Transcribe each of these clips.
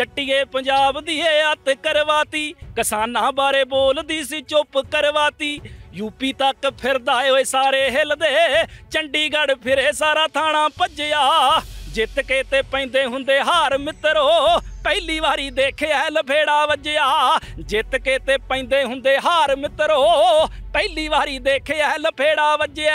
ਜੱਟੀਏ ਪੰਜਾਬ ਦੀ ਏ ਕਰਵਾਤੀ ਕਿਸਾਨਾਂ ਬਾਰੇ ਬੋਲਦੀ ਸੀ ਚੁੱਪ ਕਰਵਾਤੀ ਯੂਪੀ ਤੱਕ ਫਿਰਦਾ ਓਏ ਸਾਰੇ ਹਿਲਦੇ ਚੰਡੀਗੜ੍ਹ ਫਿਰੇ ਸਾਰਾ ਥਾਣਾ ਭੱਜਿਆ ਜਿੱਤ ਕੇ ਤੇ ਪੈਂਦੇ ਹੁੰਦੇ ਹਾਰ ਮਿੱਤਰੋ ਪਹਿਲੀ ਵਾਰੀ ਦੇਖਿਆ ਲਫੇੜਾ ਵੱਜਿਆ ਜਿੱਤ ਕੇ ਤੇ ਪੈਂਦੇ ਹੁੰਦੇ ਹਾਰ ਮਿੱਤਰੋ ਪਹਿਲੀ ਵਾਰੀ ਦੇਖਿਆ ਲਫੇੜਾ ਵੱਜਿਆ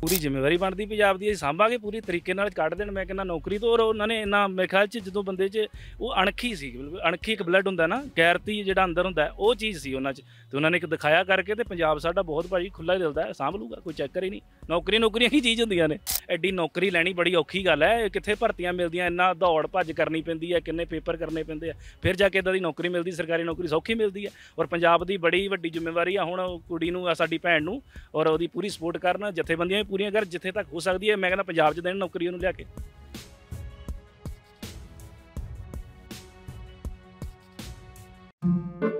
ਪੂਰੀ ਜ਼ਿੰਮੇਵਾਰੀ ਬਣਦੀ ਪੰਜਾਬ ਦੀ ਅਸੀਂ ਸਾਂਭਾਂਗੇ ਪੂਰੀ ਤਰੀਕੇ ਨਾਲ ਕੱਢ ਦੇਣ ਮੈਂ ਕਹਿੰਦਾ ਨੌਕਰੀ ਤੋਂ ਔਰ ਉਹਨਾਂ ਨੇ ਇਹਨਾਂ ਮੇਰੇ ਖਿਆਲ 'ਚ ਜਦੋਂ ਬੰਦੇ 'ਚ ਉਹ ਅਣਖੀ ਸੀ ਬਿਲਕੁਲ ਅਣਖੀ ਇੱਕ ਬਲੱਡ ਹੁੰਦਾ ਨਾ ਗੈਰਤੀ ਜਿਹੜਾ ਅੰਦਰ ਹੁੰਦਾ ਉਹ ਚੀਜ਼ ਸੀ ਉਹਨਾਂ 'ਚ ਤੇ ਉਹਨਾਂ ਨੇ ਇੱਕ ਦਿਖਾਇਆ ਕਰਕੇ ਤੇ ਪੰਜਾਬ ਸਾਡਾ ਬਹੁਤ ਭਾਜੀ ਖੁੱਲਾ ਹੀ ਦਿਲਦਾ ਸਾਂਭ ਲੂਗਾ ਕੋਈ ਚੱਕਰ ਹੀ ਨਹੀਂ ਨੌਕਰੀ ਨੌਕਰੀਆਂ ਕੀ ਚੀਜ਼ ਹੁੰਦੀਆਂ ਨੇ ਐਡੀ ਨੌਕਰੀ ਲੈਣੀ ਬੜੀ ਔਖੀ ਗੱਲ ਹੈ ਕਿੱਥੇ ਭਰਤੀਆਂ ਮਿਲਦੀਆਂ ਇੰਨਾ ਦੌੜ ਭੱਜ ਕਰਨੀ ਪੈਂਦੀ ਹੈ ਕਿੰਨੇ ਪੇਪਰ ਕਰਨੇ ਪੈਂਦੇ ਆ ਫਿਰ ਜਾ ਕੇ ਇਦਾਂ ਦੀ ਨੌਕਰੀ ਮਿਲਦੀ ਸਰਕਾਰੀ ਨੌਕਰੀ ਸੌਖੀ ਮਿਲਦੀ ਹੈ ਔਰ ਪੰਜਾਬ ਦੀ ਬੜੀ ਵੱਡੀ ਜ਼ਿੰਮੇਵਾਰੀ ਆ ਹੁਣ ਕੁੜੀ ਨੂੰ ਆ ਸਾਡੀ ਭੈਣ ਨੂੰ ਔਰ ਉਹਦੀ ਪੂਰੀ ਸਪੋਰਟ ਕਰਨਾ ਜਥੇਬੰਦੀਆਂ ਵੀ ਪੂਰੀਆਂ ਕਰ ਜਿੱਥੇ ਤੱਕ ਹੋ ਸਕਦੀ ਹੈ ਮੈਂ ਕਹਿੰਦਾ ਪੰਜਾਬ 'ਚ ਦੇਣ ਨੌਕਰੀ ਉਹਨੂੰ ਲਿਆ ਕੇ thank you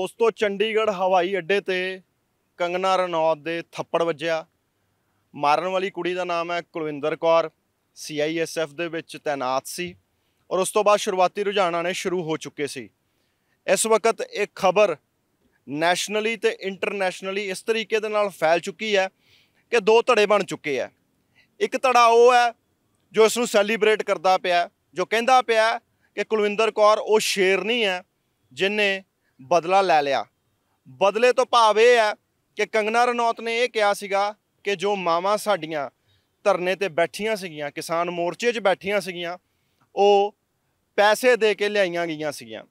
ਦੋਸਤੋ ਚੰਡੀਗੜ੍ਹ ਹਵਾਈ ਅੱਡੇ ਤੇ ਕੰਗਨਾ ਰਣੌਤ ਦੇ ਥੱਪੜ ਵੱਜਿਆ ਮਾਰਨ ਵਾਲੀ ਕੁੜੀ ਦਾ ਨਾਮ ਹੈ ਕੁਲਵਿੰਦਰ ਕੌਰ ਸੀਆਈਐਸਐਫ ਦੇ ਵਿੱਚ ਤਾਇਨਾਤ ਸੀ ਔਰ ਉਸ ਤੋਂ ਬਾਅਦ ਸ਼ੁਰੂਆਤੀ ਰੁਝਾਨ ਆਣੇ ਸ਼ੁਰੂ ਹੋ ਚੁੱਕੇ ਸੀ ਇਸ ਵਕਤ ਇਹ ਖਬਰ ਨੈਸ਼ਨਲੀ ਤੇ ਇੰਟਰਨੈਸ਼ਨਲੀ ਇਸ ਤਰੀਕੇ ਦੇ ਨਾਲ ਫੈਲ ਚੁੱਕੀ ਹੈ ਕਿ ਦੋ ਧੜੇ ਬਣ ਚੁੱਕੇ ਆ ਇੱਕ ਧੜਾ ਉਹ ਹੈ ਜੋ ਇਸ ਨੂੰ ਸੈਲੀਬ੍ਰੇਟ ਕਰਦਾ ਪਿਆ ਜੋ ਕਹਿੰਦਾ ਪਿਆ ਕਿ ਕੁਲਵਿੰਦਰ ਕੌਰ ਉਹ ਸ਼ੇਰ ਨਹੀਂ ਹੈ ਜਿਨੇ ਬਦਲਾ ਲੈ ਲਿਆ ਬਦਲੇ ਤੋਂ ਭਾਵ ਇਹ ਹੈ ਕਿ ਕੰਗਨਾ ਰਣੌਤ ਨੇ ਇਹ ਕਿਹਾ ਸੀਗਾ ਕਿ ਜੋ ਮਾਵਾਂ ਸਾਡੀਆਂ ਧਰਨੇ ਤੇ ਬੈਠੀਆਂ ਸੀਗੀਆਂ ਕਿਸਾਨ ਮੋਰਚੇ 'ਚ ਬੈਠੀਆਂ ਸੀਗੀਆਂ ਉਹ ਪੈਸੇ ਦੇ ਕੇ ਲਿਆਈਆਂ ਗਈਆਂ ਸੀਗੀਆਂ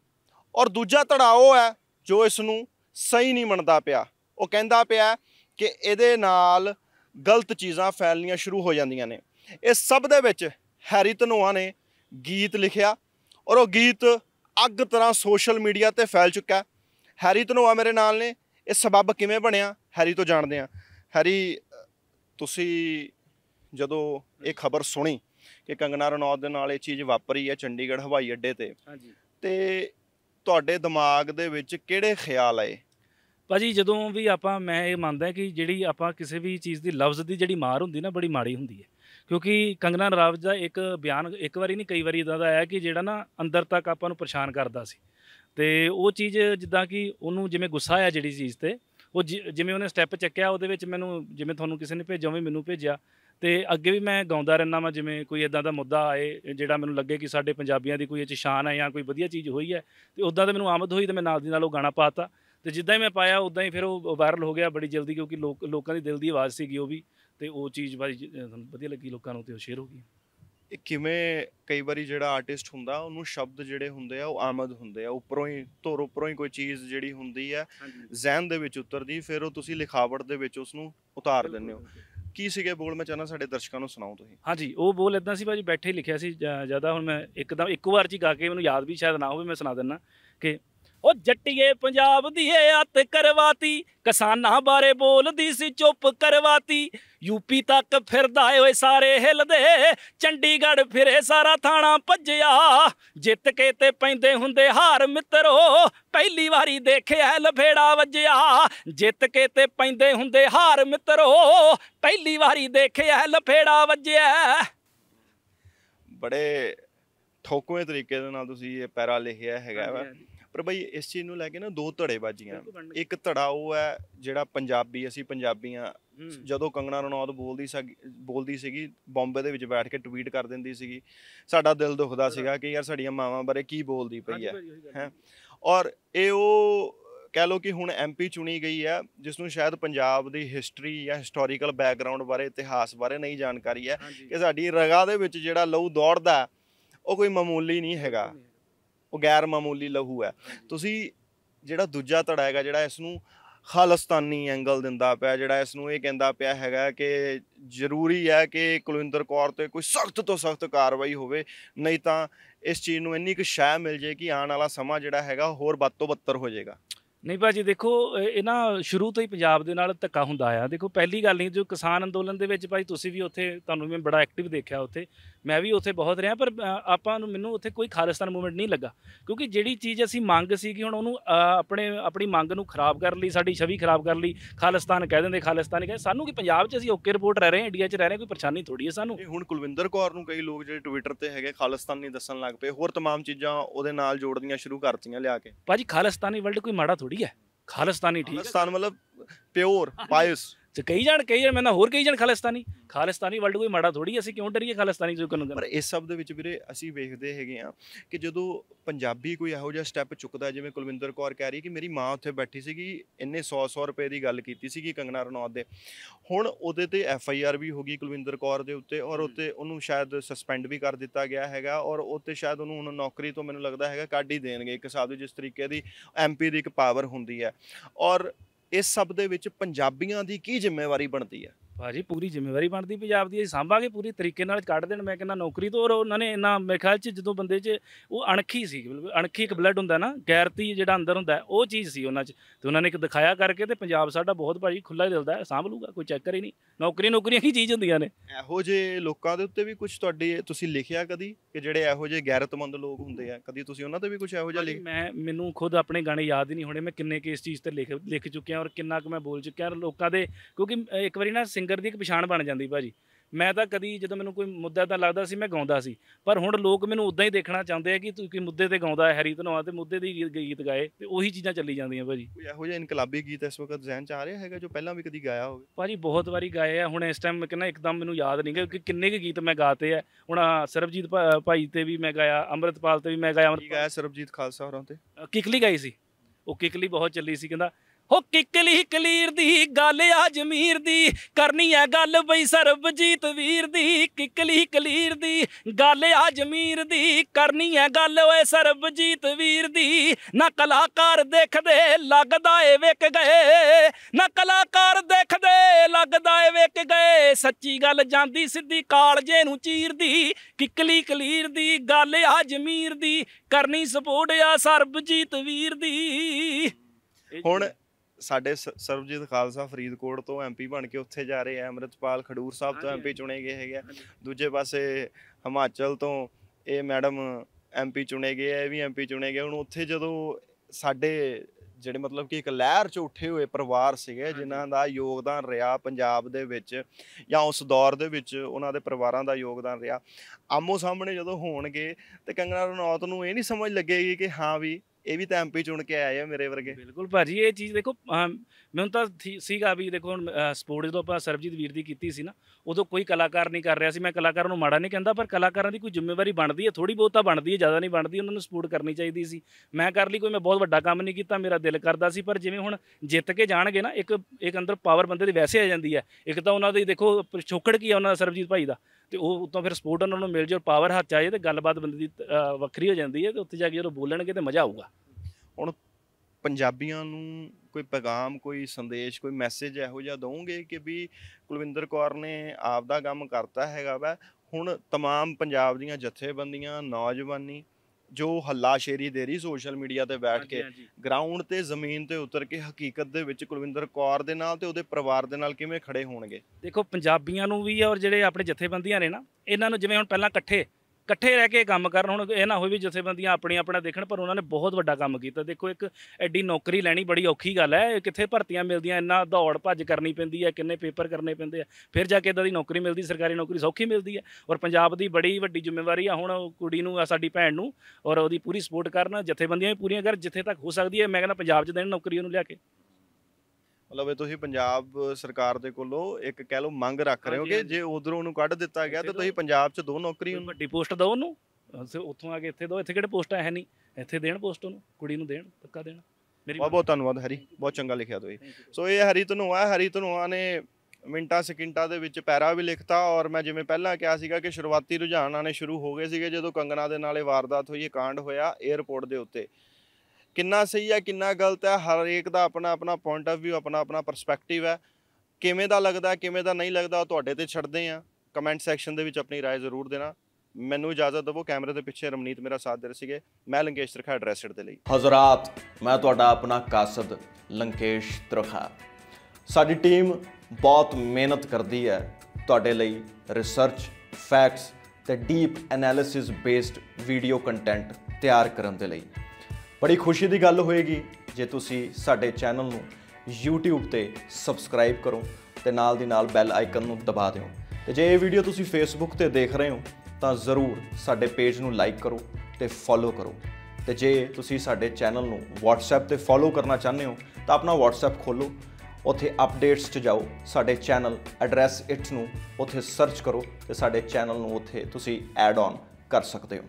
ਔਰ ਦੂਜਾ ਧੜਾਓ ਹੈ ਜੋ ਇਸ ਨੂੰ ਸਹੀ ਨਹੀਂ ਮੰਨਦਾ ਪਿਆ ਉਹ ਕਹਿੰਦਾ ਪਿਆ ਕਿ ਇਹਦੇ ਨਾਲ ਗਲਤ ਚੀਜ਼ਾਂ ਫੈਲਣੀਆਂ ਸ਼ੁਰੂ ਹੋ ਜਾਂਦੀਆਂ ਨੇ ਇਸ ਸਭ ਦੇ ਵਿੱਚ ਹੈਰੀ ਧਨੋਆ ਨੇ ਗੀਤ ਲਿਖਿਆ ਔਰ ਉਹ ਗੀਤ ਅੱਗ ਤਰ੍ਹਾਂ ਸੋਸ਼ਲ ਮੀਡੀਆ ਤੇ ਫੈਲ ਚੁੱਕਾ ਹੈਰੀ ਤਨੋਆ ਮੇਰੇ ਨਾਲ ਨੇ ਇਹ ਸਬਬ ਕਿਵੇਂ ਬਣਿਆ ਹੈਰੀ ਤੋਂ ਜਾਣਦੇ ਆ ਹੈਰੀ ਤੁਸੀਂ ਜਦੋਂ ਇਹ ਖਬਰ ਸੁਣੀ ਕਿ ਕੰਗਨਾ ਰਣੌਤ ਦੇ ਨਾਲ ਇਹ ਚੀਜ਼ ਵਾਪਰੀ ਹੈ ਚੰਡੀਗੜ੍ਹ ਹਵਾਈ ਅੱਡੇ ਤੇ ਹਾਂਜੀ ਤੇ ਤੁਹਾਡੇ ਦਿਮਾਗ ਦੇ ਵਿੱਚ ਕਿਹੜੇ ਖਿਆਲ ਆਏ ਭਾਜੀ ਜਦੋਂ ਵੀ ਆਪਾਂ ਮੈਂ ਇਹ ਮੰਨਦਾ ਕਿ ਜਿਹੜੀ ਆਪਾਂ ਕਿਸੇ ਵੀ ਚੀਜ਼ ਦੀ ਲਫ਼ਜ਼ ਦੀ ਜਿਹੜੀ ਮਾਰ ਹੁੰਦੀ ਨਾ ਬੜੀ ਮਾੜੀ ਹੁੰਦੀ ਹੈ ਕਿਉਂਕਿ ਕੰਗਨਾ ਰਾਵਤ ਦਾ ਇੱਕ ਬਿਆਨ ਇੱਕ ਵਾਰੀ ਨਹੀਂ ਕਈ ਵਾਰੀ ਇਦਾਂ ਦਾ ਆਇਆ ਕਿ ਜਿਹੜਾ ਨਾ ਅੰਦਰ ਤੱਕ ਆਪਾਂ ਨੂੰ ਪਰੇਸ਼ਾਨ ਕਰਦਾ ਸੀ ਤੇ ਉਹ ਚੀਜ਼ ਜਿੱਦਾਂ ਕਿ ਉਹਨੂੰ ਜਿਵੇਂ ਗੁੱਸਾ ਆਇਆ ਜਿਹੜੀ ਚੀਜ਼ ਤੇ ਉਹ ਜਿਵੇਂ ਉਹਨੇ ਸਟੈਪ ਚੱਕਿਆ ਉਹਦੇ ਵਿੱਚ ਮੈਨੂੰ ਜਿਵੇਂ ਤੁਹਾਨੂੰ ਕਿਸੇ ਨੇ ਭੇਜਿਆ ਵੀ ਮੈਨੂੰ ਭੇਜਿਆ ਤੇ ਅੱਗੇ ਵੀ ਮੈਂ ਗਾਉਂਦਾ ਰਹਿਣਾ ਮੈਂ ਜਿਵੇਂ ਕੋਈ ਇਦਾਂ ਦਾ ਮੁੱਦਾ ਆਏ ਜਿਹੜਾ ਮੈਨੂੰ ਲੱਗੇ ਕਿ ਸਾਡੇ ਪੰਜਾਬੀਆਂ ਦੀ ਕੋਈ ਇਹ ਚ ਸ਼ਾਨ ਹੈ ਜਾਂ ਕੋਈ ਵਧੀਆ ਚੀਜ਼ ਹੋਈ ਹੈ ਤੇ ਉਦਾਂ ਤਾਂ ਮੈਨੂੰ ਆਮਦ ਹੋਈ ਤੇ ਮੈਂ ਨਾਲ ਦੀ ਨਾਲ ਉਹ ਗਾਣਾ ਪਾਤਾ ਤੇ ਜਿੱਦਾਂ ਹੀ ਮੈਂ ਪਾਇਆ ਉਦਾਂ ਹੀ ਫਿਰ ਉਹ ਵਾਇਰਲ ਹੋ ਗਿਆ ਬੜੀ ਜਲਦੀ ਕਿਉਂਕਿ ਲੋਕਾਂ ਦੀ ਦਿਲ ਦੀ ਆਵਾਜ਼ ਸੀਗੀ ਉਹ ਵੀ ਤੇ ਉਹ ਚੀਜ਼ ਬਾਰੇ ਵਧੀਆ ਲੱਗੀ ਲੋਕਾਂ ਨੂੰ ਤੇ ਉਹ ਸ਼ੇਅਰ ਹੋ ਗਈ ਇਹ ਕਿਵੇਂ ਕਈ ਵਾਰੀ ਜਿਹੜਾ ਆਰਟਿਸਟ ਹੁੰਦਾ ਉਹਨੂੰ ਸ਼ਬਦ ਜਿਹੜੇ ਹੁੰਦੇ ਆ ਉਹ ਆਮਦ ਹੁੰਦੇ ਆ ਉੱਪਰੋਂ ਹੀ ਧੋਰ ਉੱਪਰੋਂ ਹੀ ਕੋਈ ਚੀਜ਼ ਜਿਹੜੀ ਹੁੰਦੀ ਆ ਜ਼ਹਿਨ ਦੇ ਵਿੱਚ ਉਤਰਦੀ ਫਿਰ ਉਹ ਤੁਸੀਂ ਲਿਖਾਵਟ ਦੇ ਵਿੱਚ ਉਸ ਨੂੰ ਉਤਾਰ ਦਿੰਦੇ ਹੋ ਕੀ ਸੀਗੇ ਬੋਲ ਮੈਂ ਚਾਹਨਾ ਸਾਡੇ ਦਰਸ਼ਕਾਂ ਨੂੰ ਸੁਣਾਓ ਤੁਸੀਂ ਹਾਂਜੀ ਉਹ ਬੋਲ ਇਦਾਂ ਸੀ ਭਾਜੀ ਬੈਠੇ ਲਿਖਿਆ ਸੀ ਜਿਆਦਾ ਹੁਣ ਮੈਂ ਇੱਕਦਮ ਇੱਕ ਵਾਰ ਜੀ ਗਾ ਕੇ ਮੈਨੂੰ ਯਾਦ ਵੀ ਸ਼ਾਇਦ ਨਾ ਹੋਵੇ ਮੈਂ ਸੁਣਾ ਦਿੰਨਾ ਕਿ ਉਹ ਜੱਟੀਏ ਪੰਜਾਬ ਦੀ ਏ ਅੱਤ ਕਰਵਾਤੀ ਕਿਸਾਨਾਂ ਬਾਰੇ ਬੋਲਦੀ ਸੀ ਚੁੱਪ ਕਰਵਾਤੀ ਯੂਪੀ ਤੱਕ ਫਿਰਦਾ ਓਏ ਸਾਰੇ ਹਿਲਦੇ ਚੰਡੀਗੜ੍ਹ ਫਿਰੇ ਸਾਰਾ ਥਾਣਾ ਭੱਜਿਆ ਜਿੱਤ ਕੇ ਤੇ ਪੈਂਦੇ ਹੁੰਦੇ ਹਾਰ ਮਿੱਤਰੋ ਪਹਿਲੀ ਵਾਰੀ ਦੇਖਿਆ ਲਫੇੜਾ ਵੱਜਿਆ ਜਿੱਤ ਕੇ ਤੇ ਪੈਂਦੇ ਹੁੰਦੇ ਹਾਰ ਮਿੱਤਰੋ ਪਹਿਲੀ ਵਾਰੀ ਦੇਖਿਆ ਲਫੇੜਾ ਵੱਜਿਆ ਬੜੇ ਠੋਕਵੇਂ ਤਰੀਕੇ ਦੇ ਨਾਲ ਤੁਸੀਂ ਇਹ ਪੈਰਾ ਲਿਖਿਆ ਹੈਗਾ ਵਾ ਪਰ ਬਈ ਇਸ ਚੀਜ਼ ਨੂੰ ਲੈ ਕੇ ਨਾ ਦੋ ਧੜੇ ਬਾਜੀਆਂ ਇੱਕ ਧੜਾ ਉਹ ਹੈ ਜਿਹੜਾ ਪੰਜਾਬੀ ਅਸੀਂ ਪੰਜਾਬੀਆਂ ਜਦੋਂ ਕੰਗਣਾ ਰਣੌਤ ਬੋਲਦੀ ਬੋਲਦੀ ਸੀਗੀ ਬੰਬੇ ਦੇ ਵਿੱਚ ਬੈਠ ਕੇ ਟਵੀਟ ਕਰ ਦਿੰਦੀ ਸੀਗੀ ਸਾਡਾ ਦਿਲ ਦੁਖਦਾ ਸੀਗਾ ਕਿ ਯਾਰ ਸਾਡੀਆਂ ਮਾਵਾਂ ਬਾਰੇ ਕੀ ਬੋਲਦੀ ਪਈ ਹੈ ਹੈ ਔਰ ਇਹ ਉਹ ਕਹਿ ਲੋ ਕਿ ਹੁਣ ਐਮਪੀ ਚੁਣੀ ਗਈ ਹੈ ਜਿਸ ਨੂੰ ਸ਼ਾਇਦ ਪੰਜਾਬ ਦੀ ਹਿਸਟਰੀ ਜਾਂ ਹਿਸਟੋਰੀਕਲ ਬੈਕਗ੍ਰਾਉਂਡ ਬਾਰੇ ਇਤਿਹਾਸ ਬਾਰੇ ਨਹੀਂ ਜਾਣਕਾਰੀ ਹੈ ਕਿ ਸਾਡੀ ਰਗਾ ਦੇ ਵਿੱਚ ਜਿਹੜਾ ਲਹੂ ਦੌੜਦਾ ਉਹ ਕੋਈ ਮਾਮੂਲੀ ਨਹੀਂ ਹੈਗਾ ਉਹ ਗੈਰ ਮਾਮੂਲੀ ਲਹੂ ਹੈ ਤੁਸੀਂ ਜਿਹੜਾ ਦੂਜਾ ਧੜਾ ਹੈਗਾ ਜਿਹੜਾ ਇਸ ਨੂੰ ਖਾਲਸਤਾਨੀ ਐਂਗਲ ਦਿੰਦਾ ਪਿਆ ਜਿਹੜਾ ਇਸ ਨੂੰ ਇਹ ਕਹਿੰਦਾ ਪਿਆ ਹੈਗਾ ਕਿ ਜ਼ਰੂਰੀ ਹੈ ਕਿ ਕੁਲਵਿੰਦਰ ਕੌਰ ਤੇ ਕੋਈ ਸਖਤ ਤੋਂ ਸਖਤ ਕਾਰਵਾਈ ਹੋਵੇ ਨਹੀਂ ਤਾਂ ਇਸ ਚੀਜ਼ ਨੂੰ ਇੰਨੀ ਕੁ ਸ਼ਾਇ ਮਿਲ ਜੇ ਕਿ ਆਉਣ ਵਾਲਾ ਸਮਾਂ ਜਿਹੜਾ ਹੈਗਾ ਹੋਰ ਬੱਤੋ ਬੱਤਰ ਹੋ ਜਾਏਗਾ ਨਹੀਂ ਭਾਜੀ ਦੇਖੋ ਇਹ ਨਾ ਸ਼ੁਰੂ ਤੋਂ ਹੀ ਪੰਜਾਬ ਦੇ ਨਾਲ ਧੱਕਾ ਹੁੰਦਾ ਆ ਦੇਖੋ ਪਹਿਲੀ ਗੱਲ ਨਹੀਂ ਜੋ ਕਿਸਾਨ ਅੰਦੋਲਨ ਦੇ ਵਿੱਚ ਭਾਈ ਤੁਸੀਂ ਵੀ ਉੱਥੇ ਤੁਹਾਨੂੰ ਮੈਂ ਬੜਾ ਐਕਟਿਵ ਦੇਖਿਆ ਉੱਥੇ ਮੈਂ ਵੀ ਉੱਥੇ ਬਹੁਤ ਰਿਹਾ ਪਰ ਆਪਾਂ ਨੂੰ ਮੈਨੂੰ ਉੱਥੇ ਕੋਈ ਖਾਲਿਸਤਾਨ ਮੂਵਮੈਂਟ ਨਹੀਂ ਲੱਗਾ ਕਿਉਂਕਿ ਜਿਹੜੀ ਚੀਜ਼ ਅਸੀਂ ਮੰਗ ਸੀ ਕਿ ਹੁਣ ਉਹਨੂੰ ਆਪਣੇ ਆਪਣੀ ਮੰਗ ਨੂੰ ਖਰਾਬ ਕਰ ਲਈ ਸਾਡੀ ਛਵੀ ਖਰਾਬ ਕਰ ਲਈ ਖਾਲਿਸਤਾਨ ਕਹਿ ਦਿੰਦੇ ਖਾਲਿਸਤਾਨ ਕਹਿੰਦੇ ਸਾਨੂੰ ਕਿ ਪੰਜਾਬ 'ਚ ਅਸੀਂ ਓਕੇ ਰਿਪੋਰਟ ਰਹਿ ਰਹੇ ਹਾਂ ਇੰਡੀਆ 'ਚ ਰਹਿ ਰਹੇ ਕੋਈ ਪਰੇਸ਼ਾਨੀ ਥੋੜੀ ਹੈ ਸਾਨੂੰ ਹੁਣ ਕੁਲਵਿੰਦਰ ਕੌਰ ਨੂੰ ਕਈ ਲੋਕ ਜਿਹੜੇ ਟਵਿੱਟਰ ਤੇ ਹੈਗੇ ਖਾਲਿਸਤਾਨੀ ਦੱਸਣ ਲੱਗ ਪਏ ਹੋਰ ਤਮਾਮ ਚੀਜ਼ਾਂ ਉਹਦੇ ਨਾਲ ਜੋੜਨੀਆਂ ਸ਼ੁਰੂ ਕਰਤੀਆਂ ਲਿਆ ਕੇ ਭਾਜੀ ਖਾਲਿਸਤਾਨੀ ਵਰਲਡ ਕੋਈ ਮਾੜਾ ਥੋੜੀ ਹੈ ਖਾਲਿਸਤਾਨੀ ਠੀਕ ਖਾਲਿਸਤਾਨ ਮਤਲਬ ਪਿਓਰ ਪਾਇਸ ਤੇ ਕਈ ਜਣ ਕਈ ਜਣ ਮੈਨਾਂ ਹੋਰ ਕਈ ਜਣ ਖਾਲਿਸਤਾਨੀ ਖਾਲਿਸਤਾਨੀ ਵਰਲਡ ਕੋਈ ਮਾੜਾ ਥੋੜੀ ਅਸੀਂ ਕਿਉਂ ਡਰੀਏ ਖਾਲਿਸਤਾਨੀ ਜੋ ਕਰਨ ਪਰ ਇਸ ਸਭ ਦੇ ਵਿੱਚ ਵੀਰੇ ਅਸੀਂ ਵੇਖਦੇ ਹੈਗੇ ਆ ਕਿ ਜਦੋਂ ਪੰਜਾਬੀ ਕੋਈ ਇਹੋ ਜਿਹਾ ਸਟੈਪ ਚੁੱਕਦਾ ਜਿਵੇਂ ਕੁਲਵਿੰਦਰ ਕੌਰ ਕਹਿ ਰਹੀ ਕਿ ਮੇਰੀ ਮਾਂ ਉੱਥੇ ਬੈਠੀ ਸੀਗੀ ਇੰਨੇ 100 100 ਰੁਪਏ ਦੀ ਗੱਲ ਕੀਤੀ ਸੀਗੀ ਕੰਗਨਾ ਰਣੌਤ ਦੇ ਹੁਣ ਉਹਦੇ ਤੇ ਐਫ ਆਈ ਆਰ ਵੀ ਹੋ ਗਈ ਕੁਲਵਿੰਦਰ ਕੌਰ ਦੇ ਉੱਤੇ ਔਰ ਉੱਤੇ ਉਹਨੂੰ ਸ਼ਾਇਦ ਸਸਪੈਂਡ ਵੀ ਕਰ ਦਿੱਤਾ ਗਿਆ ਹੈਗਾ ਔਰ ਉੱਤੇ ਸ਼ਾਇਦ ਉਹਨੂੰ ਹੁਣ ਨੌਕਰੀ ਤੋਂ ਮੈਨੂੰ ਲੱਗਦਾ ਹੈਗਾ ਕੱਢ ਹੀ ਦੇਣਗੇ ਇੱਕ ਹਿਸਾਬ ਦੇ ਜਿਸ ਤਰੀਕੇ ਦੀ ਐਮਪੀ ਦੀ ਇੱਕ ਪਾਵਰ ਹੁੰਦੀ ਹੈ ਔਰ ਇਸ ਸਭ ਦੇ ਵਿੱਚ ਪੰਜਾਬੀਆਂ ਦੀ ਕੀ ਜ਼ਿੰਮੇਵਾਰੀ ਬਣਦੀ ਹੈ ਭਾਜੀ ਪੂਰੀ ਜ਼ਿੰਮੇਵਾਰੀ ਬਣਦੀ ਪੰਜਾਬ ਦੀ ਅਸੀਂ ਸਾਂਭਾਂਗੇ ਪੂਰੀ ਤਰੀਕੇ ਨਾਲ ਕੱਢ ਦੇਣ ਮੈਂ ਕਹਿੰਦਾ ਨੌਕਰੀ ਤੋਂ ਔਰ ਉਹਨਾਂ ਨੇ ਇਹਨਾਂ ਮੇਰੇ ਖਿਆਲ 'ਚ ਜਦੋਂ ਬੰਦੇ 'ਚ ਉਹ ਅਣਖੀ ਸੀ ਅਣਖੀ ਇੱਕ ਬਲੱਡ ਹੁੰਦਾ ਨਾ ਗੈਰਤੀ ਜਿਹੜਾ ਅੰਦਰ ਹੁੰਦਾ ਉਹ ਚੀਜ਼ ਸੀ ਉਹਨਾਂ 'ਚ ਤੇ ਉਹਨਾਂ ਨੇ ਇੱਕ ਦਿਖਾਇਆ ਕਰਕੇ ਤੇ ਪੰਜਾਬ ਸਾਡਾ ਬਹੁਤ ਭਾਜੀ ਖੁੱਲਾ ਦਿਲਦਾ ਦਾ ਸਾਂਭ ਲੂਗਾ ਕੋਈ ਚੱਕਰ ਹੀ ਨਹੀਂ ਨੌਕਰੀ ਨੌਕਰੀਆਂ ਕੀ ਚੀਜ਼ ਹੁੰਦੀਆਂ ਨੇ ਇਹੋ ਜੇ ਲੋਕਾਂ ਦੇ ਉੱਤੇ ਵੀ ਕੁਝ ਤੁਹਾਡੇ ਤੁਸੀਂ ਲਿਖਿਆ ਕਦੀ ਕਿ ਜਿਹੜੇ ਇਹੋ ਜੇ ਗੈਰਤਮੰਦ ਲੋਕ ਹੁੰਦੇ ਆ ਕਦੀ ਤੁਸੀਂ ਉਹਨਾਂ ਤੇ ਵੀ ਕੁਝ ਇਹੋ ਜਿਹਾ ਲਿਖ ਮੈਂ ਮੈਨੂੰ ਖੁਦ ਆਪਣੇ ਗਾਣੇ ਯਾਦ ਹੀ ਨਹੀਂ ਹੋਣੇ ਮੈਂ ਕਿੰਨੇ ਕੇਸ ਚੀਜ਼ ਤੇ ਲਿਖ ਲਿਖ ਚੁੱਕਿਆ ਔਰ ਕਿੰਨਾ ਕੁ ਮੈਂ ਬੋਲ ਚੁੱਕਿਆ ਲੋਕਾਂ ਦੇ ਕਿਉਂਕਿ ਇੱਕ ਵਾਰੀ ਨਾ ਸਿੰਗ ਸਿੰਗਰ ਦੀ ਇੱਕ ਪਛਾਣ ਬਣ ਜਾਂਦੀ ਭਾਜੀ ਮੈਂ ਤਾਂ ਕਦੀ ਜਦੋਂ ਮੈਨੂੰ ਕੋਈ ਮੁੱਦਾ ਤਾਂ ਲੱਗਦਾ ਸੀ ਮੈਂ ਗਾਉਂਦਾ ਸੀ ਪਰ ਹੁਣ ਲੋਕ ਮੈਨੂੰ ਉਦਾਂ ਹੀ ਦੇਖਣਾ ਚਾਹੁੰਦੇ ਆ ਕਿ ਤੂੰ ਕੀ ਮੁੱਦੇ ਤੇ ਗਾਉਂਦਾ ਹੈ ਹਰੀ ਧਨਵਾ ਤੇ ਮੁੱਦੇ ਦੇ ਗੀਤ ਗਾਏ ਤੇ ਉਹੀ ਚੀਜ਼ਾਂ ਚੱਲੀ ਜਾਂਦੀਆਂ ਭਾਜੀ ਕੋਈ ਇਹੋ ਜਿਹਾ ਇਨਕਲਾਬੀ ਗੀਤ ਇਸ ਵਕਤ ਜ਼ਹਿਨ 'ਚ ਆ ਰਿਹਾ ਹੈਗਾ ਜੋ ਪਹਿਲਾਂ ਵੀ ਕਦੀ ਗਾਇਆ ਹੋਵੇ ਭਾਜੀ ਬਹੁਤ ਵਾਰੀ ਗਾਏ ਆ ਹੁਣ ਇਸ ਟਾਈਮ ਮੈਂ ਇੱਕਦਮ ਮੈਨੂੰ ਯਾਦ ਨਹੀਂ ਕਿ ਕਿੰਨੇ ਕੀ ਗੀਤ ਮੈਂ ਗਾਤੇ ਆ ਹੁਣ ਸਰਬਜੀਤ ਭਾਈ ਤੇ ਵੀ ਮੈਂ ਗਾਇਆ ਅਮਰਤਪਾਲ ਤੇ ਵੀ ਮੈਂ ਗਾਇਆ ਅੰਮ੍ਰਿਤ ਗਾਇਆ ਸਰਬਜੀਤ ਖਾਲਸਾ ਹੋਰਾਂ ਤੇ ਕਿਕਲੀ ਗਾਈ ਸੀ ਉਹ ਕਿਕਲੀ ਬਹੁਤ ਚੱਲੀ ਸੀ ਕਹਿੰਦਾ ਹੋ ਕਿਕਲੀ ਕਲੀਰ ਦੀ ਗੱਲ ਆ ਜ਼ਮੀਰ ਦੀ ਕਰਨੀ ਐ ਗੱਲ ਬਈ ਸਰਬਜੀਤ ਵੀਰ ਦੀ ਕਿਕਲੀ ਕਲੀਰ ਦੀ ਗੱਲ ਆ ਜ਼ਮੀਰ ਦੀ ਕਰਨੀ ਐ ਗੱਲ ਓਏ ਸਰਬਜੀਤ ਵੀਰ ਦੀ ਨਾ ਕਲਾਕਾਰ ਦੇਖਦੇ ਲੱਗਦਾ ਏ ਵਿਕ ਗਏ ਨਾ ਕਲਾਕਾਰ ਦੇਖਦੇ ਲੱਗਦਾ ਏ ਵਿਕ ਗਏ ਸੱਚੀ ਗੱਲ ਜਾਂਦੀ ਸਿੱਧੀ ਕਾਲਜੇ ਨੂੰ ਦੀ ਕਿਕਲੀ ਕਲੀਰ ਦੀ ਗੱਲ ਆ ਜ਼ਮੀਰ ਦੀ ਕਰਨੀ ਸਪੋਰਟ ਆ ਸਰਬਜੀਤ ਵੀਰ ਦੀ ਹੁਣ ਸਾਡੇ ਸਰਵਜੀਤ ਖਾਲਸਾ ਫਰੀਦਕੋਟ ਤੋਂ ਐਮਪੀ ਬਣ ਕੇ ਉੱਥੇ ਜਾ ਰਹੇ ਆ ਅਮਰਿਤਪਾਲ ਖਡੂਰ ਸਾਹਿਬ ਤੋਂ ਐਮਪੀ ਚੁਣੇ ਗਏ ਹੈਗੇ ਆ ਦੂਜੇ ਪਾਸੇ ਹਿਮਾਚਲ ਤੋਂ ਇਹ ਮੈਡਮ ਐਮਪੀ ਚੁਣੇ ਗਏ ਆ ਇਹ ਵੀ ਐਮਪੀ ਚੁਣੇ ਗਏ ਹੁਣ ਉੱਥੇ ਜਦੋਂ ਸਾਡੇ ਜਿਹੜੇ ਮਤਲਬ ਕਿ ਇੱਕ ਲਹਿਰ 'ਚ ਉੱਠੇ ਹੋਏ ਪਰਿਵਾਰ ਸੀਗੇ ਜਿਨ੍ਹਾਂ ਦਾ ਯੋਗਦਾਨ ਰਿਹਾ ਪੰਜਾਬ ਦੇ ਵਿੱਚ ਜਾਂ ਉਸ ਦੌਰ ਦੇ ਵਿੱਚ ਉਹਨਾਂ ਦੇ ਪਰਿਵਾਰਾਂ ਦਾ ਯੋਗਦਾਨ ਰਿਹਾ ਆਮੋ ਸਾਹਮਣੇ ਜਦੋਂ ਹੋਣਗੇ ਤੇ ਕੰਗਨਾ ਰਣੌਤ ਨੂੰ ਇਹ ਨਹੀਂ ਸਮਝ ਲੱਗੇਗੀ ਕਿ ਹਾਂ ਵੀ ਇਹ ਵੀ ਤਾਂ ਐਮਪੀ ਚੁਣ ਕੇ ਆਏ ਆ ਮੇਰੇ ਵਰਗੇ ਬਿਲਕੁਲ ਭਾਜੀ ਇਹ ਚੀਜ਼ ਦੇਖੋ ਮੈਨੂੰ ਤਾਂ ਸੀਗਾ ਵੀ ਦੇਖੋ ਹੁਣ ਸਪੋਰਟ ਜਦੋਂ ਆਪਾਂ ਸਰਬਜੀਤ ਵੀਰ ਦੀ ਕੀਤੀ ਸੀ ਨਾ ਉਦੋਂ ਕੋਈ ਕਲਾਕਾਰ ਨਹੀਂ ਕਰ ਰਿਹਾ ਸੀ ਮੈਂ ਕਲਾਕਾਰ ਨੂੰ ਮਾੜਾ ਨਹੀਂ ਕਹਿੰਦਾ ਪਰ ਕਲਾਕਾਰਾਂ ਦੀ ਕੋਈ ਜ਼ਿੰਮੇਵਾਰੀ ਬਣਦੀ ਹੈ ਥੋੜੀ ਬਹੁਤ ਤਾਂ ਬਣਦੀ ਹੈ ਜ਼ਿਆਦਾ ਨਹੀਂ ਬਣਦੀ ਉਹਨਾਂ ਨੂੰ ਸਪੋਰਟ ਕਰਨੀ ਚਾਹੀਦੀ ਸੀ ਮੈਂ ਕਰ ਲਈ ਕੋਈ ਮੈਂ ਬਹੁਤ ਵੱਡਾ ਕੰਮ ਨਹੀਂ ਕੀਤਾ ਮੇਰਾ ਦਿਲ ਕਰਦਾ ਸੀ ਪਰ ਜਿਵੇਂ ਹੁਣ ਜਿੱਤ ਕੇ ਜਾਣਗੇ ਨਾ ਇੱਕ ਇੱਕ ਅੰਦਰ ਪਾਵਰ ਬੰਦੇ ਦੇ ਵੈਸੇ ਆ ਜਾਂਦੀ ਹੈ ਇੱਕ ਤਾਂ ਉਹਨਾਂ ਦੇ ਦੇਖੋ ਛੋਕੜ ਕੀ ਹੈ ਉਹਨਾਂ ਦਾ ਸਰਬਜੀਤ ਭਾਈ ਦਾ ਤੇ ਉਹ ਉਤੋਂ ਫਿਰ ਸਪੋਰਟ ਉਹਨਾਂ ਨੂੰ ਮਿਲ ਜੇ ਪਾਵਰ ਹੱਥ ਆਏ ਤੇ ਗੱਲਬਾਤ ਬੰਦੇ ਦੀ ਵੱਖਰੀ ਹੋ ਜਾਂਦੀ ਹੈ ਤੇ ਉੱਥੇ ਜਾ ਕੇ ਜਦੋਂ ਬੋਲਣਗੇ ਤੇ ਮਜ਼ਾ ਆਊਗਾ ਹੁਣ ਪੰਜਾਬੀਆਂ ਨੂੰ ਕੋਈ ਪੈਗਾਮ ਕੋਈ ਸੰਦੇਸ਼ ਕੋਈ ਮੈਸੇਜ ਇਹੋ ਜਿਹਾ ਦਵੋਗੇ ਕਿ ਵੀ ਕੁਲਵਿੰਦਰ ਕੌਰ ਨੇ ਆਪ ਦਾ ਕੰਮ ਕਰਤਾ ਹੈਗਾ ਵਾ ਹੁਣ ਤਮਾਮ ਪੰਜਾਬ ਦੀਆਂ ਜਥੇਬੰਦੀਆਂ ਨੌਜਵਾਨੀ ਜੋ ਹੱਲਾਸ਼ੇਰੀ ਦੇ ਰਹੀ ਸੋਸ਼ਲ ਮੀਡੀਆ ਤੇ ਬੈਠ ਕੇ ਗਰਾਊਂਡ ਤੇ ਜ਼ਮੀਨ ਤੇ ਉਤਰ ਕੇ ਹਕੀਕਤ ਦੇ ਵਿੱਚ ਕੁਲਵਿੰਦਰ ਕੌਰ ਦੇ ਨਾਲ ਤੇ ਉਹਦੇ ਪਰਿਵਾਰ ਦੇ ਨਾਲ ਕਿਵੇਂ ਖੜੇ ਹੋਣਗੇ ਦੇਖੋ ਪੰਜਾਬੀਆਂ ਨੂੰ ਵੀ ਔਰ ਜਿਹੜੇ ਆਪਣੇ ਜਥੇਬੰਦੀਆਂ ਨੇ ਨਾ ਇਹਨਾਂ ਨੂੰ ਜਿਵੇਂ ਹੁਣ ਪਹਿਲਾਂ ਇਕੱਠੇ ਇਕੱਠੇ ਰਹਿ ਕੇ ਕੰਮ ਕਰਨ ਹੁਣ ਇਹ ਨਾ ਹੋਵੇ ਵੀ ਜਥੇਬੰਦੀਆਂ ਆਪਣੀ ਆਪਣਾ ਦੇਖਣ ਪਰ ਉਹਨਾਂ ਨੇ ਬਹੁਤ ਵੱਡਾ ਕੰਮ ਕੀਤਾ ਦੇਖੋ ਇੱਕ ਐਡੀ ਨੌਕਰੀ ਲੈਣੀ ਬੜੀ ਔਖੀ ਗੱਲ ਹੈ ਕਿੱਥੇ ਭਰਤੀਆਂ ਮਿਲਦੀਆਂ ਇੰਨਾ ਦੌੜ ਭੱਜ ਕਰਨੀ ਪੈਂਦੀ ਹੈ ਕਿੰਨੇ ਪੇਪਰ ਕਰਨੇ ਪੈਂਦੇ ਆ ਫਿਰ ਜਾ ਕੇ ਇਦਾਂ ਦੀ ਨੌਕਰੀ ਮਿਲਦੀ ਸਰਕਾਰੀ ਨੌਕਰੀ ਸੌਖੀ ਮਿਲਦੀ ਹੈ ਔਰ ਪੰਜਾਬ ਦੀ ਬੜੀ ਵੱਡੀ ਜ਼ਿੰਮੇਵਾਰੀ ਆ ਹੁਣ ਕੁੜੀ ਨੂੰ ਸਾਡੀ ਭੈਣ ਨੂੰ ਔਰ ਉਹਦੀ ਪੂਰੀ ਸਪੋਰਟ ਕਰਨ ਜਥੇਬੰਦੀਆਂ ਵੀ ਪੂਰੀਆਂ ਕਰ ਜਿੱਥੇ ਤੱਕ ਹੋ ਸਕਦੀ ਹੈ ਮੈਂ ਕਹਿੰਦਾ ਪੰਜਾਬ 'ਚ ਦੇਣ ਨੌਕਰੀ ਉਹਨੂੰ ਲਿਆ ਕੇ ਮਤਲਬ ਇਹ ਤੁਸੀਂ ਪੰਜਾਬ ਸਰਕਾਰ ਦੇ ਕੋਲੋਂ ਇੱਕ ਕਹਿ ਲਓ ਮੰਗ ਰੱਖ ਰਹੇ ਹੋਗੇ ਜੇ ਉਧਰੋਂ ਉਹਨੂੰ ਕੱਢ ਦਿੱਤਾ ਗਿਆ ਤਾਂ ਤੁਸੀਂ ਪੰਜਾਬ 'ਚ ਦੋ ਨੌਕਰੀ ਉਹਨੂੰ ਵੱਡੀ ਪੋਸਟ ਦਿਓ ਉਹਨੂੰ ਉੱਥੋਂ ਆ ਕੇ ਇੱਥੇ ਦਿਓ ਇੱਥੇ ਕਿਹੜੇ ਪੋਸਟ ਹੈ ਨਹੀਂ ਇੱਥੇ ਦੇਣ ਪੋਸਟ ਉਹਨੂੰ ਕੁੜੀ ਨੂੰ ਦੇਣ ਪੱਕਾ ਦੇਣ ਬਹੁਤ ਬਹੁਤ ਧੰਨਵਾਦ ਹਰੀ ਬਹੁਤ ਚੰਗਾ ਲਿਖਿਆ ਤੁਸੀਂ ਸੋ ਇਹ ਹਰੀ ਆ ਹਰੀ ਆ ਨੇ ਮਿੰਟਾਂ ਸਕਿੰਟਾਂ ਦੇ ਵਿੱਚ ਪੈਰਾ ਵੀ ਲਿਖਤਾ ਔਰ ਮੈਂ ਜਿਵੇਂ ਪਹਿਲਾਂ ਕਿਹਾ ਸੀਗਾ ਕਿ ਸ਼ੁਰੂਆਤੀ ਰੁਝਾਨ ਨੇ ਸ਼ੁਰੂ ਹੋ ਗਏ ਸੀਗੇ ਜਦੋਂ ਕੰਗਣਾ ਦੇ ਨਾਲੇ ਵਾਰਦਾਤ ਹੋਈ ਇਹ ਕਾਂਡ ਹੋਇਆ 에ਅਰਪੋਰਟ ਦੇ ਉੱਤੇ ਕਿੰਨਾ ਸਹੀ ਹੈ ਕਿੰਨਾ ਗਲਤ ਹੈ ਹਰ ਇੱਕ ਦਾ ਆਪਣਾ ਆਪਣਾ ਪੁਆਇੰਟ ਆਫ View ਆਪਣਾ ਆਪਣਾ ਪਰਸਪੈਕਟਿਵ ਹੈ ਕਿਵੇਂ ਦਾ ਲੱਗਦਾ ਕਿਵੇਂ ਦਾ ਨਹੀਂ ਲੱਗਦਾ ਉਹ ਤੁਹਾਡੇ ਤੇ ਛੱਡਦੇ ਆ ਕਮੈਂਟ ਸੈਕਸ਼ਨ ਦੇ ਵਿੱਚ ਆਪਣੀ رائے ਜ਼ਰੂਰ ਦੇਣਾ ਮੈਨੂੰ ਇਜਾਜ਼ਤ ਦਿਵੋ ਕੈਮਰੇ ਦੇ ਪਿੱਛੇ ਰਮਨੀਤ ਮੇਰਾ ਸਾਥ ਦੇ ਰਹੇ ਸੀਗੇ ਮੈਂ ਲੰਕੇਸ਼ ਤਰਖਾ ਐਡਰੈਸਡ ਦੇ ਲਈ ਹਜ਼ਰਤ ਮੈਂ ਤੁਹਾਡਾ ਆਪਣਾ ਕਾਸਦ ਲੰਕੇਸ਼ ਤਰਖਾ ਸਾਡੀ ਟੀਮ ਬਹੁਤ ਮਿਹਨਤ ਕਰਦੀ ਹੈ ਤੁਹਾਡੇ ਲਈ ਰਿਸਰਚ ਫੈਕਟਸ ਤੇ deep analysis based video content ਤਿਆਰ ਕਰਨ ਦੇ ਲਈ ਬੜੀ ਖੁਸ਼ੀ ਦੀ ਗੱਲ ਹੋਏਗੀ ਜੇ ਤੁਸੀਂ ਸਾਡੇ ਚੈਨਲ ਨੂੰ YouTube ਤੇ ਸਬਸਕ੍ਰਾਈਬ ਕਰੋ ਤੇ ਨਾਲ ਦੀ ਨਾਲ ਬੈਲ ਆਈਕਨ ਨੂੰ ਦਬਾ ਦਿਓ ਤੇ ਜੇ ਇਹ ਵੀਡੀਓ ਤੁਸੀਂ Facebook ਤੇ ਦੇਖ ਰਹੇ ਹੋ ਤਾਂ ਜ਼ਰੂਰ ਸਾਡੇ ਪੇਜ ਨੂੰ ਲਾਈਕ ਕਰੋ ਤੇ ਫੋਲੋ ਕਰੋ ਤੇ ਜੇ ਤੁਸੀਂ ਸਾਡੇ ਚੈਨਲ ਨੂੰ WhatsApp ਤੇ ਫੋਲੋ ਕਰਨਾ ਚਾਹੁੰਦੇ ਹੋ ਤਾਂ ਆਪਣਾ WhatsApp ਖੋਲੋ ਉੱਥੇ ਅਪਡੇਟਸ 'ਚ ਜਾਓ ਸਾਡੇ ਚੈਨਲ ਐਡਰੈਸ ਇਟ ਨੂੰ ਉੱਥੇ ਸਰਚ ਕਰੋ ਤੇ ਸਾਡੇ ਚੈਨਲ ਨੂੰ ਉੱਥੇ ਤੁਸੀਂ ਐਡ ਆਨ ਕਰ ਸਕਦੇ ਹੋ